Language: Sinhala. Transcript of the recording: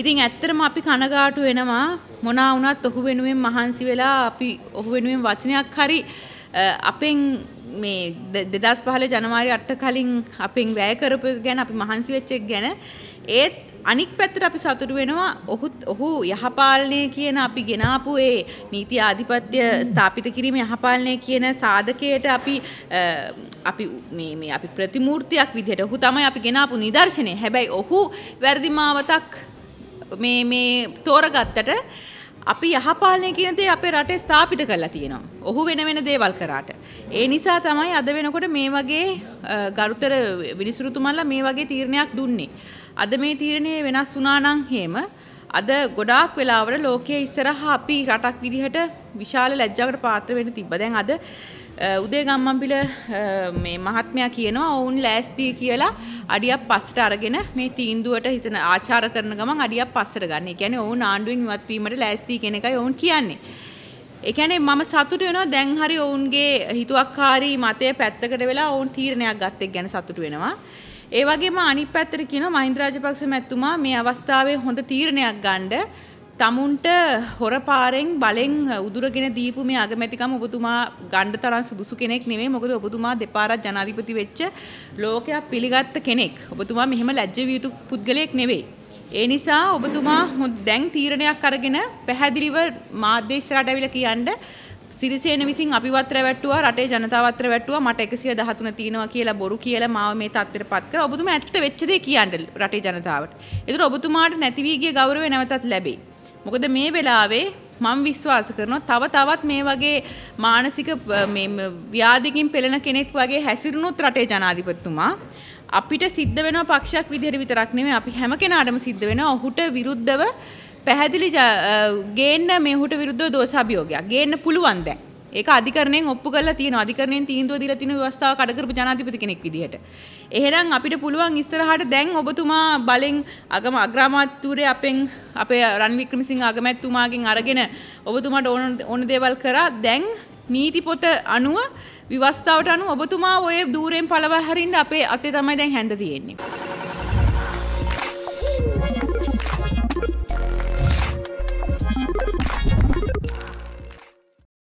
ඉතින් ඇත්තටම අපි කනගාටු වෙනවා මොනා වුණත් ඔහු වෙනුවෙන් මහන්සි වෙලා අපි ඔහු වෙනුවෙන් වචනයක් හරි අපෙන් මේ 2015 ජනවාරි 8 කලින් අපෙන් වැය කරපු ගැන අපි මහන්සි වෙච්ච එක ගැන ඒත් අනික් පැත්තට අපි සතුටු වෙනවා ඔහුත් ඔහු යහපාලනය කියන අපි ගෙනාපු ඒ නීති ආධිපත්‍ය ස්ථාපිත කිරීම යහපාලනය කියන සාධකයට අපි අපි මේ මේ අපි ප්‍රතිමූර්තියක් විදිහට ඔහු තමයි අපි ගෙනාපු නිදර්ශනය. හැබැයි ඔහු වැඩිමාවතක් මේ මේ තෝරගත්තට අපි යහපාලනය කියන දේ අපේ රටේ ස්ථාපිත කරලා තියෙනවා. ඔහු වෙන වෙන දේවල් කරාට. ඒ නිසා තමයි අද වෙනකොට මේ වගේ ගරුතර විනිසුරුතුමන්ලා මේ වගේ තීරණයක් දුන්නේ. අද මේ තීරණය වෙනස් වුණා නම් හේම අද ගොඩාක් වෙලාවට ලෝකයේ ඉස්සරහා අපි රටක් විදිහට විශාල ලැජ්ජාවකට පාත්‍ර වෙන්න තිබ්බ. දැන් අද උදේ ගම්මන්පිල මේ මහත්මයා කියනවා ඔවුන් ලෑස්ති කියලා අඩියක් පස්සට අරගෙන මේ තීන්දුවට හිසන ආචාර කරන ගමන් අඩියක් පස්සට ගන්න. ඒ කියන්නේ ඔවුන් ආණ්ඩුවෙන් ඉවත් වීමට ලෑස්ති කියන එකයි ඔවුන් කියන්නේ. ඒ කියන්නේ මම සතුටු වෙනවා දැන් හරි ඔවුන්ගේ හිතුවක්කාරී මතය පැත්තකට වෙලා ඔවුන් තීරණයක් ගත්තෙක් ගැන සතුටු වෙනවා. ඒ වගේම අනිත් පැත්තට කියනවා මහින්ද රාජපක්ෂ මැතිතුමා මේ අවස්ථාවේ හොඳ තීරණයක් ගන්න තමුන්ට හොර පාරෙන් බලෙන් උදුරගෙන දීපු මේ අගමැතිකම ඔබතුමා ගණ්ඩ තරම් සුදුසු කෙනෙක් නෙමේ මොකද ඔබතුමා දෙපාරක් ජනාධිපති වෙච්ච ලෝකයක් පිළිගත්ත කෙනෙක්. ඔබතුමා මෙහෙම ලැජ්ජ විය යුතු පුද්ගලයෙක් නෙවෙයි. ඒ නිසා ඔබතුමා දැන් තීරණයක් අරගෙන පැහැදිලිව මාධ්‍ය ඉස්සරහට ඇවිල්ලා කියන්න සිරිසේන විසින් අපිවත් රැවට්ටුවා රටේ ජනතාවත් රැවට්ටුවා මට 113 තියෙනවා කියලා බොරු කියලා මාව මේ තත්ත්වයට පත් කරා. ඔබතුමා ඇත්ත වෙච්ච දේ කියන්න රටේ ජනතාවට. ඒතර ඔබතුමාට නැති වී ගිය ගෞරවය නැවතත් ලැබෙයි. මොකද මේ වෙලාවේ මම විශ්වාස කරනවා තව තවත් මේ වගේ මානසික මේ ව්‍යාධිකින් පෙළෙන කෙනෙක් වගේ හැසිරුණුත් රටේ ජනාධිපතිතුමා අපිට සිද්ධ වෙනවා පක්ෂයක් විදිහට විතරක් නෙමෙයි අපි හැම කෙනාටම සිද්ධ වෙනවා ඔහුට විරුද්ධව පැහැදිලි ගේන්න මේහුට විරුද්ධ දෝෂාභියෝගයක් ගේන්න පුළුවන් දැන් ඒක අධිකරණයෙන් ඔප්පු කරලා තියෙනවා අධිකරණයෙන් තීන්දුව දීලා තියෙන ව්‍යවස්ථාව කඩ කරපු ජනාධිපති කෙනෙක් විදිහට එහෙනම් අපිට පුළුවන් ඉස්සරහට දැන් ඔබතුමා බලෙන් අගම අග්‍රාමාත්‍යුරේ අපෙන් අපේ රන් වික්‍රමසිංහ අගමැතිතුමාගෙන් අරගෙන ඔබතුමාට ඕන ඕන දේවල් කරා දැන් නීති පොත අනුව විවස්ථාවට අනුව ඔබතුමා ඔය දූරෙන් පළව හැරින්න අපේ අතේ තමයි දැන් හැඳ තියෙන්නේ